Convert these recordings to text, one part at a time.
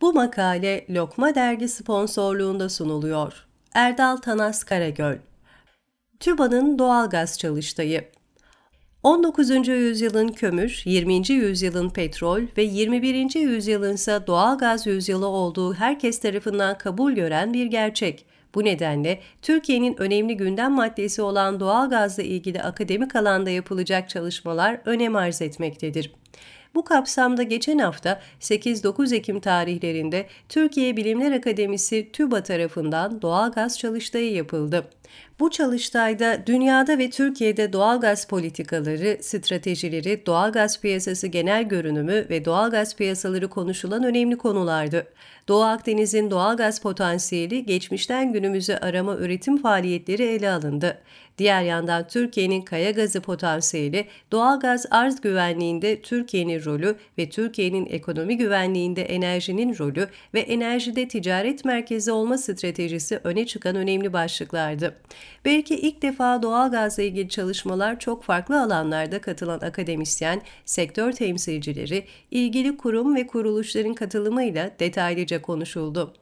Bu makale Lokma Dergi sponsorluğunda sunuluyor. Erdal Tanas Karagöl TÜBA'nın doğalgaz çalıştayı 19. yüzyılın kömür, 20. yüzyılın petrol ve 21. yüzyılın ise doğalgaz yüzyılı olduğu herkes tarafından kabul gören bir gerçek. Bu nedenle Türkiye'nin önemli gündem maddesi olan doğalgazla ilgili akademik alanda yapılacak çalışmalar önem arz etmektedir. Bu kapsamda geçen hafta 8-9 Ekim tarihlerinde Türkiye Bilimler Akademisi TÜBA tarafından doğalgaz çalıştayı yapıldı. Bu çalıştayda dünyada ve Türkiye'de doğalgaz politikaları, stratejileri, doğalgaz piyasası genel görünümü ve doğalgaz piyasaları konuşulan önemli konulardı. Doğu Akdeniz'in doğalgaz potansiyeli geçmişten günümüze arama üretim faaliyetleri ele alındı. Diğer yandan Türkiye'nin kaya gazı potansiyeli, doğalgaz arz güvenliğinde Türkiye'nin rolü ve Türkiye'nin ekonomi güvenliğinde enerjinin rolü ve enerjide ticaret merkezi olma stratejisi öne çıkan önemli başlıklardı. Belki ilk defa doğalgazla ilgili çalışmalar çok farklı alanlarda katılan akademisyen, sektör temsilcileri, ilgili kurum ve kuruluşların katılımıyla detaylıca konuşuldu.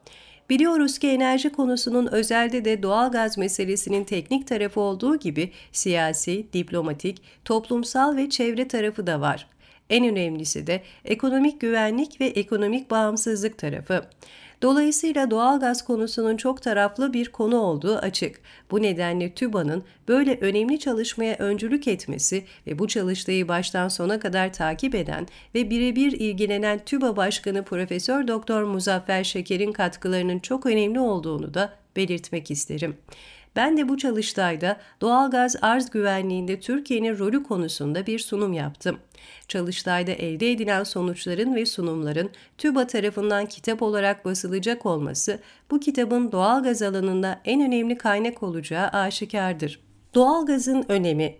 Biliyoruz ki enerji konusunun özelde de doğalgaz meselesinin teknik tarafı olduğu gibi siyasi, diplomatik, toplumsal ve çevre tarafı da var. En önemlisi de ekonomik güvenlik ve ekonomik bağımsızlık tarafı. Dolayısıyla doğalgaz konusunun çok taraflı bir konu olduğu açık. Bu nedenle TÜBA'nın böyle önemli çalışmaya öncülük etmesi ve bu çalıştayı baştan sona kadar takip eden ve birebir ilgilenen TÜBA Başkanı Profesör Doktor Muzaffer Şeker'in katkılarının çok önemli olduğunu da belirtmek isterim. Ben de bu çalıştayda doğalgaz arz güvenliğinde Türkiye'nin rolü konusunda bir sunum yaptım. Çalıştayda elde edilen sonuçların ve sunumların TÜBA tarafından kitap olarak basılacak olması bu kitabın doğalgaz alanında en önemli kaynak olacağı aşikardır. Doğalgazın önemi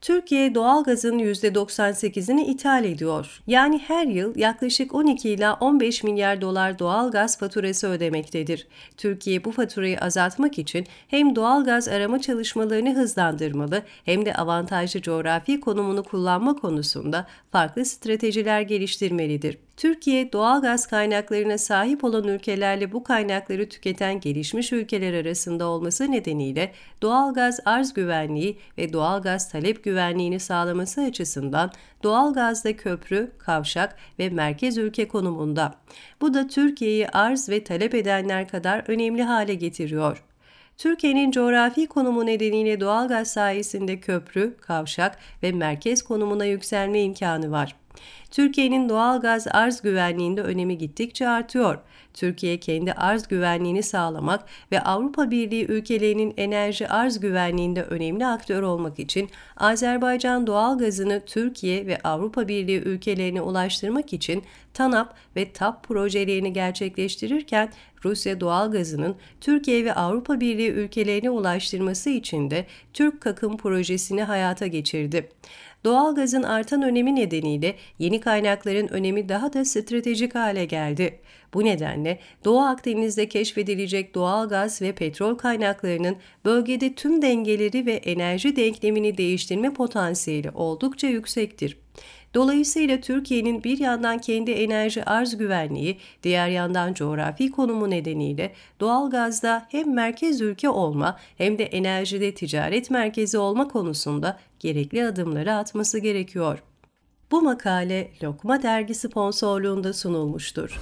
Türkiye doğalgazın %98'ini ithal ediyor. Yani her yıl yaklaşık 12 ila 15 milyar dolar doğalgaz faturası ödemektedir. Türkiye bu faturayı azaltmak için hem doğalgaz arama çalışmalarını hızlandırmalı hem de avantajlı coğrafi konumunu kullanma konusunda farklı stratejiler geliştirmelidir. Türkiye doğal gaz kaynaklarına sahip olan ülkelerle bu kaynakları tüketen gelişmiş ülkeler arasında olması nedeniyle doğal gaz arz güvenliği ve doğal gaz talep güvenliğini sağlaması açısından doğal gazda köprü, kavşak ve merkez ülke konumunda. Bu da Türkiye'yi arz ve talep edenler kadar önemli hale getiriyor. Türkiye'nin coğrafi konumu nedeniyle doğalgaz sayesinde köprü, kavşak ve merkez konumuna yükselme imkanı var. Türkiye'nin doğal gaz arz güvenliğinde önemi gittikçe artıyor. Türkiye kendi arz güvenliğini sağlamak ve Avrupa Birliği ülkelerinin enerji arz güvenliğinde önemli aktör olmak için Azerbaycan doğal gazını Türkiye ve Avrupa Birliği ülkelerine ulaştırmak için TANAP ve TAP projelerini gerçekleştirirken Rusya doğal gazının Türkiye ve Avrupa Birliği ülkelerine ulaştırması için de Türk Kakım projesini hayata geçirdi doğalgazın artan önemi nedeniyle yeni kaynakların önemi daha da stratejik hale geldi. Bu nedenle Doğu Akdeniz'de keşfedilecek doğalgaz ve petrol kaynaklarının bölgede tüm dengeleri ve enerji denklemini değiştirme potansiyeli oldukça yüksektir. Dolayısıyla Türkiye'nin bir yandan kendi enerji arz güvenliği, diğer yandan coğrafi konumu nedeniyle doğalgazda hem merkez ülke olma hem de enerjide ticaret merkezi olma konusunda gerekli adımları atması gerekiyor. Bu makale Lokma dergisi sponsorluğunda sunulmuştur.